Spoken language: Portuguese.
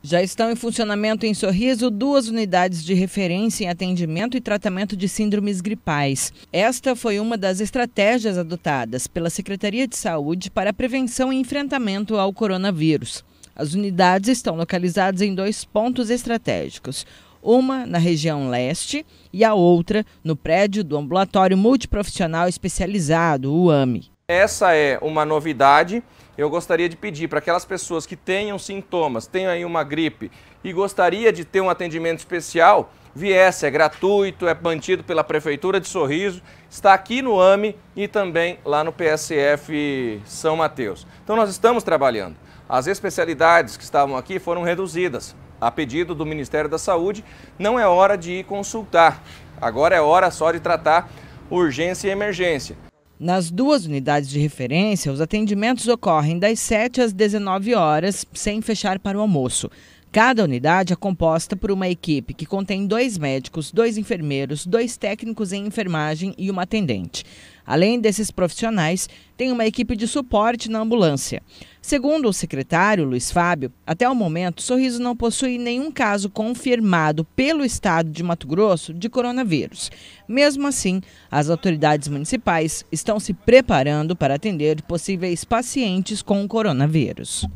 Já estão em funcionamento em Sorriso duas unidades de referência em atendimento e tratamento de síndromes gripais. Esta foi uma das estratégias adotadas pela Secretaria de Saúde para a prevenção e enfrentamento ao coronavírus. As unidades estão localizadas em dois pontos estratégicos. Uma na região leste e a outra no prédio do Ambulatório Multiprofissional Especializado, o AMI. Essa é uma novidade. Eu gostaria de pedir para aquelas pessoas que tenham sintomas, tenham aí uma gripe e gostaria de ter um atendimento especial, viesse, é gratuito, é mantido pela Prefeitura de Sorriso, está aqui no AME e também lá no PSF São Mateus. Então nós estamos trabalhando. As especialidades que estavam aqui foram reduzidas. A pedido do Ministério da Saúde, não é hora de ir consultar. Agora é hora só de tratar urgência e emergência. Nas duas unidades de referência, os atendimentos ocorrem das 7 às 19 horas, sem fechar para o almoço. Cada unidade é composta por uma equipe que contém dois médicos, dois enfermeiros, dois técnicos em enfermagem e uma atendente. Além desses profissionais, tem uma equipe de suporte na ambulância. Segundo o secretário, Luiz Fábio, até o momento, Sorriso não possui nenhum caso confirmado pelo estado de Mato Grosso de coronavírus. Mesmo assim, as autoridades municipais estão se preparando para atender possíveis pacientes com coronavírus.